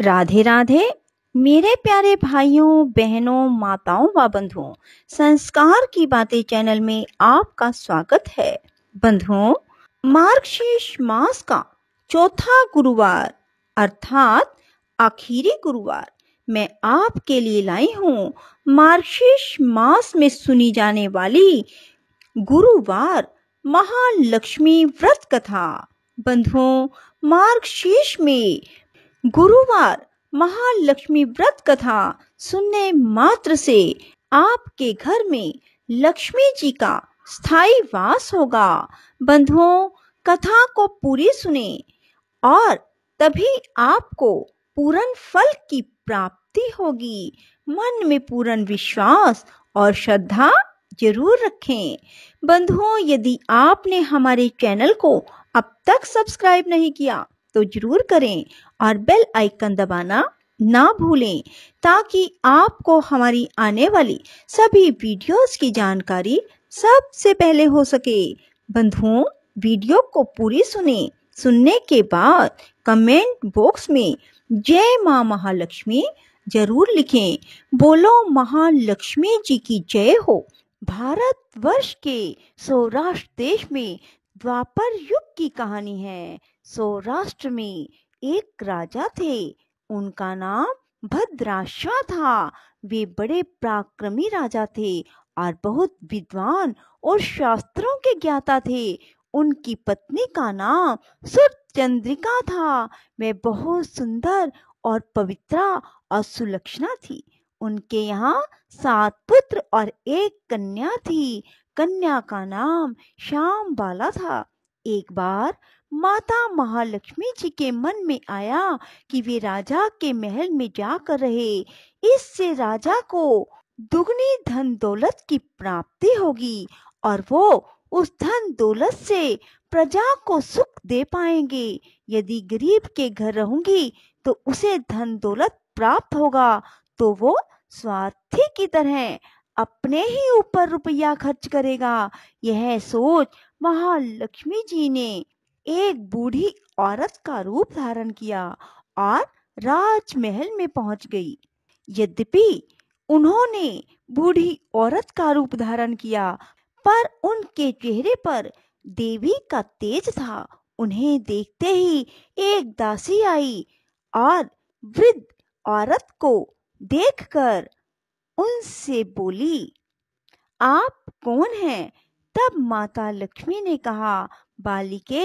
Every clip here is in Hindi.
राधे राधे मेरे प्यारे भाइयों बहनों माताओं व बंधुओं संस्कार की बातें चैनल में आपका स्वागत है बंधुओं मार्गशीर्ष मास का चौथा गुरुवार अर्थात आखिरी गुरुवार मैं आपके लिए लाई हूँ मार्गशीर्ष मास में सुनी जाने वाली गुरुवार महालक्ष्मी व्रत कथा बंधुओं मार्गशीर्ष में गुरुवार महालक्ष्मी व्रत कथा सुनने मात्र से आपके घर में लक्ष्मी जी का स्थायी वास होगा बंधुओं कथा को पूरी सुने और तभी आपको पूरन फल की प्राप्ति होगी मन में पूरन विश्वास और श्रद्धा जरूर रखें बंधुओं यदि आपने हमारे चैनल को अब तक सब्सक्राइब नहीं किया तो ज़रूर करें और बेल आइकन दबाना ना भूलें ताकि आपको हमारी आने वाली सभी वीडियोस की जानकारी सबसे पहले हो सके बंधुओं वीडियो को पूरी सुने सुनने के बाद कमेंट बॉक्स में जय माँ महालक्ष्मी जरूर लिखें बोलो महालक्ष्मी जी की जय हो भारत वर्ष के सौराष्ट्र देश में द्वापर युग की कहानी है सौराष्ट्र में एक राजा थे उनका नाम भद्राशाह था वे बड़े पराक्रमी राजा थे और बहुत विद्वान और शास्त्रों के ज्ञाता थे उनकी पत्नी का नाम सुरचंद्रिका था वे बहुत सुंदर और पवित्रा और सुलक्षणा थी उनके यहाँ सात पुत्र और एक कन्या थी कन्या का नाम श्याम बाला था एक बार माता महालक्ष्मी जी के मन में आया कि वे राजा के महल में जा कर रहे इससे राजा को दुगनी धन दौलत की प्राप्ति होगी और वो उस धन दौलत से प्रजा को सुख दे पाएंगे यदि गरीब के घर रहूंगी तो उसे धन दौलत प्राप्त होगा तो वो स्वार्थी की तरह अपने ही ऊपर रुपया खर्च करेगा यह सोच वहां लक्ष्मी जी ने एक बूढ़ी औरत का रूप धारण किया और राजमहल में पहुंच गई यद्यपि उन्होंने बूढ़ी औरत का रूप धारण किया पर उनके चेहरे पर देवी का तेज था उन्हें देखते ही एक दासी आई और वृद्ध औरत को देखकर उनसे बोली आप कौन हैं तब माता लक्ष्मी ने कहा बालिके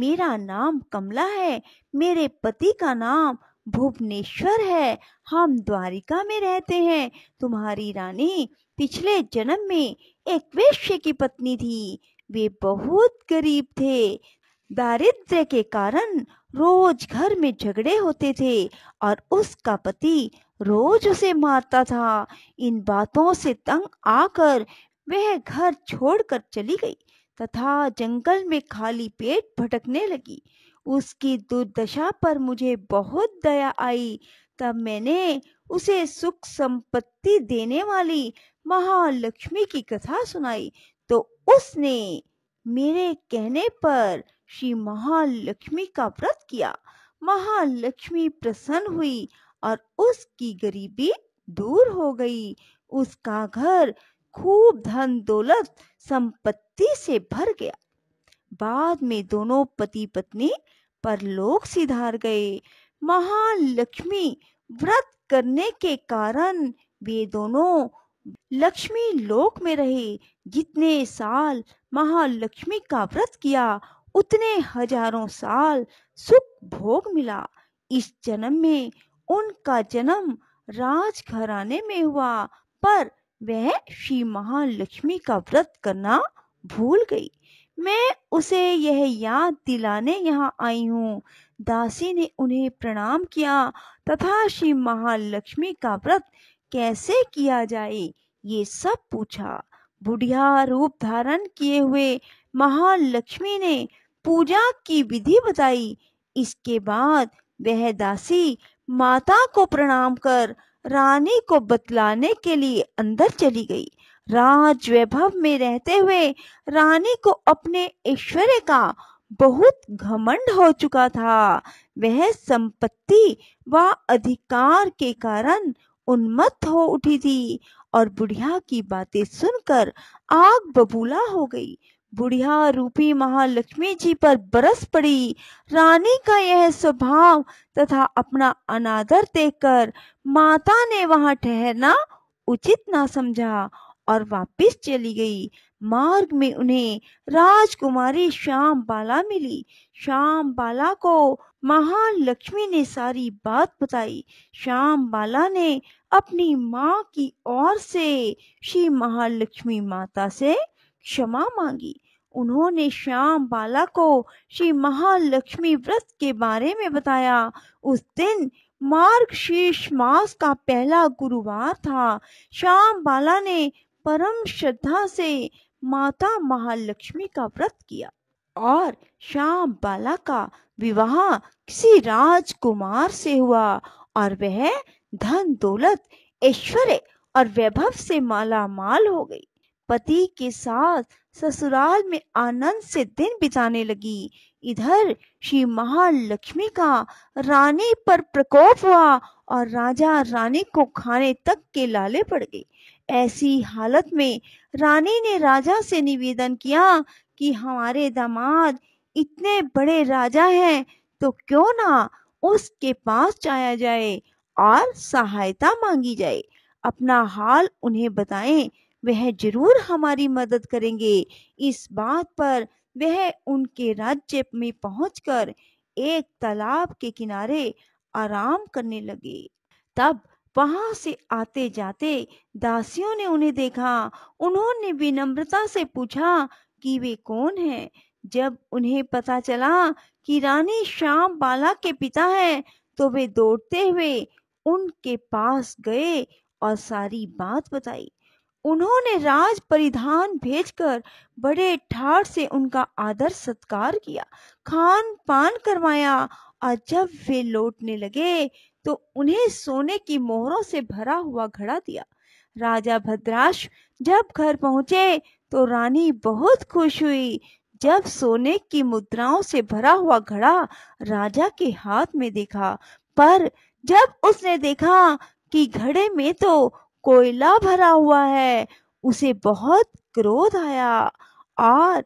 मेरा नाम कमला है मेरे पति का नाम भुवनेश्वर है हम द्वारिका में रहते हैं तुम्हारी रानी पिछले जन्म में एक वैश्य की पत्नी थी वे बहुत गरीब थे दारिद्र के कारण रोज घर में झगड़े होते थे और उसका पति रोज उसे मारता था इन बातों से तंग आकर वह घर छोड़कर चली गई तथा जंगल में खाली पेट भटकने लगी उसकी दुर्दशा पर मुझे बहुत दया आई तब मैंने उसे सुख संपत्ति देने वाली महालक्ष्मी की कथा सुनाई तो उसने मेरे कहने पर श्री महालक्ष्मी का व्रत किया महालक्ष्मी प्रसन्न हुई और उसकी गरीबी दूर हो गई उसका घर खूब धन दौलत संपत्ति से भर गया बाद में दोनों पति पत्नी परलोक सिधार गए महालक्ष्मी व्रत करने के कारण वे दोनों लक्ष्मी लोक में रहे जितने साल महालक्ष्मी का व्रत किया उतने हजारों साल सुख भोग मिला इस जन्म में उनका जन्म राजघराने में हुआ पर वह श्री महालक्ष्मी का व्रत करना भूल गई मैं उसे यह याद दिलाने यहाँ आई हूँ दासी ने उन्हें प्रणाम किया तथा श्री महालक्ष्मी का व्रत कैसे किया जाए ये सब पूछा बुढ़िया रूप धारण किए हुए महालक्ष्मी ने पूजा की विधि बताई इसके बाद वह दासी माता को प्रणाम कर रानी को बतलाने के लिए अंदर चली गई राज वैभव में रहते हुए रानी को अपने ऐश्वर्य का बहुत घमंड हो चुका था वह संपत्ति व अधिकार के कारण उन्मत्त हो उठी थी और बुढ़िया की बातें सुनकर आग बबूला हो गई बुढ़िया रूपी महालक्ष्मी जी पर बरस पड़ी रानी का यह स्वभाव तथा अपना अनादर देखकर माता ने वहां ठहरना उचित ना समझा और वापस चली गई मार्ग में उन्हें राजकुमारी श्याम बाला मिली श्याम बाला को महालक्ष्मी ने सारी बात बताई श्याम बाला ने अपनी माँ की ओर से श्री महालक्ष्मी माता से क्षमा मांगी उन्होंने श्याम बाला को श्री महालक्ष्मी व्रत के बारे में बताया उस दिन मार्ग शीर्ष मास का पहला गुरुवार था श्याम बाला ने परम श्रद्धा से माता महालक्ष्मी का व्रत किया और श्याम बाला का विवाह किसी राजकुमार से हुआ और वह धन दौलत ऐश्वर्य और वैभव से माला माल हो गई पति के साथ ससुराल में आनंद से दिन बिताने लगी इधर श्री महालक्ष्मी का रानी पर प्रकोप हुआ और राजा रानी को खाने तक के लाले पड़ गए ऐसी हालत में रानी ने राजा से निवेदन किया कि हमारे दामाद इतने बड़े राजा हैं तो क्यों ना उसके पास जाया जाए और सहायता मांगी जाए अपना हाल उन्हें बताएं वह जरूर हमारी मदद करेंगे इस बात पर वह उनके राज्य में पहुंचकर एक तालाब के किनारे आराम करने लगे तब वहां से आते जाते दासियों ने उन्हें देखा उन्होंने विनम्रता से पूछा कि वे कौन हैं जब उन्हें पता चला कि रानी श्याम बाला के पिता हैं तो वे दौड़ते हुए उनके पास गए और सारी बात बताई उन्होंने राज परिधान भेजकर बड़े ठाट से उनका आदर सत्कार किया खान पान करवाया और जब वे लौटने लगे तो उन्हें सोने की मोहरों से भरा हुआ घड़ा दिया राजा भद्राश जब घर पहुंचे तो रानी बहुत खुश हुई जब सोने की मुद्राओं से भरा हुआ घड़ा राजा के हाथ में देखा पर जब उसने देखा कि घड़े में तो कोयला भरा हुआ है उसे बहुत क्रोध आया और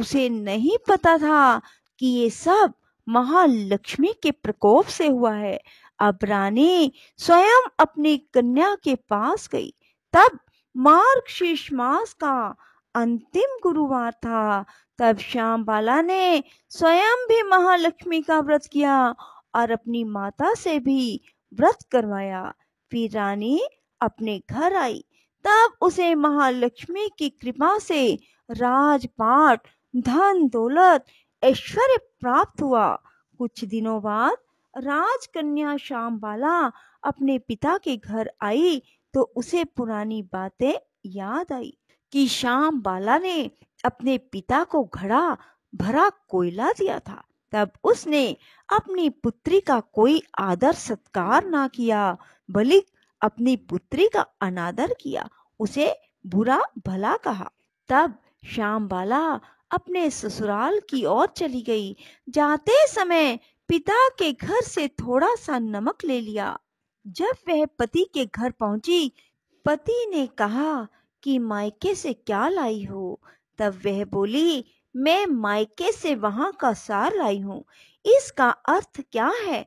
उसे नहीं पता था कि ये सब महालक्ष्मी के प्रकोप से हुआ है अब रानी स्वयं अपनी कन्या के पास गई तब मार्ग शीर्ष मास का अंतिम गुरुवार था तब श्याम बाला ने स्वयं भी महालक्ष्मी का व्रत किया और अपनी माता से भी व्रत करवाया फिर रानी अपने घर आई तब उसे महालक्ष्मी की कृपा से राजपाट धन दौलत ऐश्वर्य प्राप्त हुआ कुछ दिनों बाद राजकन्या श्याम बाला अपने पिता के घर आई तो उसे पुरानी बातें याद आई कि श्याम बाला ने अपने पिता को घड़ा भरा कोयला दिया था तब उसने अपनी पुत्री का कोई आदर सत्कार ना किया बल्कि अपनी पुत्री का अनादर किया उसे बुरा भला कहा तब श्याम बाला अपने ससुराल की ओर चली गई जाते समय पिता के घर से थोड़ा सा नमक ले लिया जब वह पति के घर पहुंची पति ने कहा कि मायके से क्या लाई हो तब वह बोली मैं मायके से वहां का सार लाई हूँ इसका अर्थ क्या है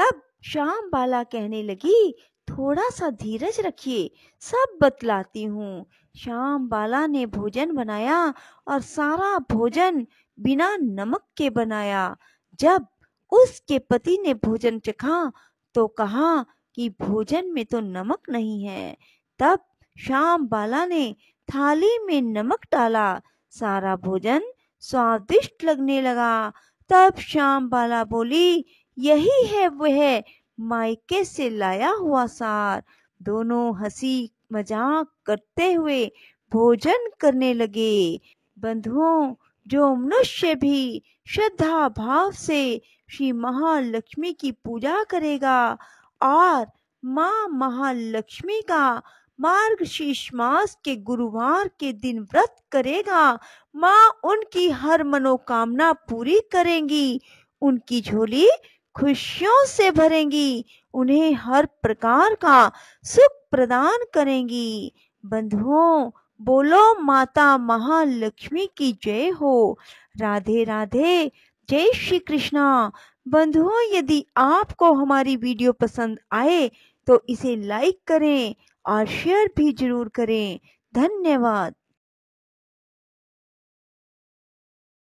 तब श्याम बाला कहने लगी थोड़ा सा धीरज रखिए सब बतलाती हूँ श्याम बाला ने भोजन बनाया और सारा भोजन बिना नमक के बनाया जब उसके पति ने भोजन चखा तो कहा कि भोजन में तो नमक नहीं है तब श्याम बाला ने थाली में नमक डाला सारा भोजन स्वादिष्ट लगने लगा तब श्याम बाला बोली यही है वह मायके से लाया हुआ सार दोनों हंसी मजाक करते हुए भोजन करने लगे बंधुओं जो मनुष्य भी श्रद्धा भाव से श्री महालक्ष्मी की पूजा करेगा और माँ महालक्ष्मी का मार्ग शीर्ष मास के गुरुवार के दिन व्रत करेगा माँ उनकी हर मनोकामना पूरी करेंगी उनकी झोली खुशियों से भरेंगी उन्हें हर प्रकार का सुख प्रदान करेंगी बंधुओं बोलो माता महालक्ष्मी की जय हो राधे राधे जय श्री कृष्णा बंधुओं यदि आपको हमारी वीडियो पसंद आए तो इसे लाइक करें और शेयर भी जरूर करें धन्यवाद